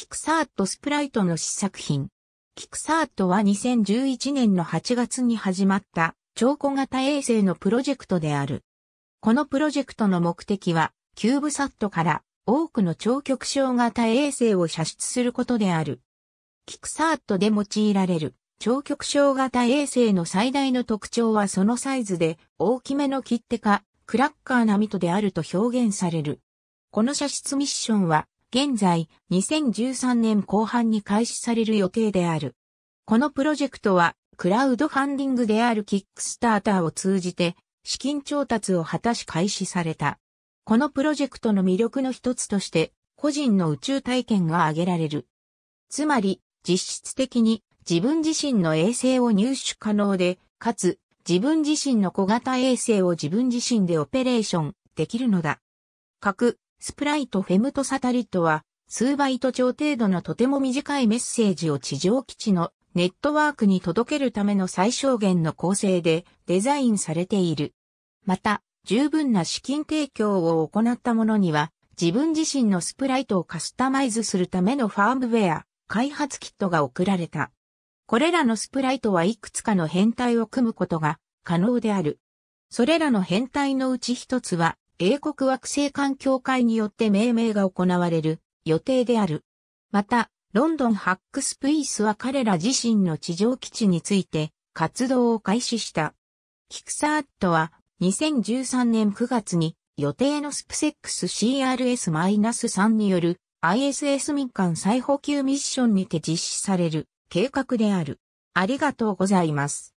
キクサートスプライトの試作品。キクサートは2011年の8月に始まった超小型衛星のプロジェクトである。このプロジェクトの目的は、キューブサットから多くの超極小型衛星を射出することである。キクサートで用いられる超極小型衛星の最大の特徴はそのサイズで大きめの切手かクラッカー並みとであると表現される。この射出ミッションは現在2013年後半に開始される予定である。このプロジェクトはクラウドファンディングであるキックスターターを通じて資金調達を果たし開始された。このプロジェクトの魅力の一つとして個人の宇宙体験が挙げられる。つまり実質的に自分自身の衛星を入手可能で、かつ自分自身の小型衛星を自分自身でオペレーションできるのだ。核スプライトフェムトサタリットは、数バイト長程度のとても短いメッセージを地上基地のネットワークに届けるための最小限の構成でデザインされている。また、十分な資金提供を行った者には、自分自身のスプライトをカスタマイズするためのファームウェア、開発キットが送られた。これらのスプライトはいくつかの変態を組むことが可能である。それらの変態のうち一つは、英国惑星間協会によって命名が行われる予定である。また、ロンドンハックスプイスは彼ら自身の地上基地について活動を開始した。キクサーットは2013年9月に予定のスプセックス CRS-3 による ISS 民間再補給ミッションにて実施される計画である。ありがとうございます。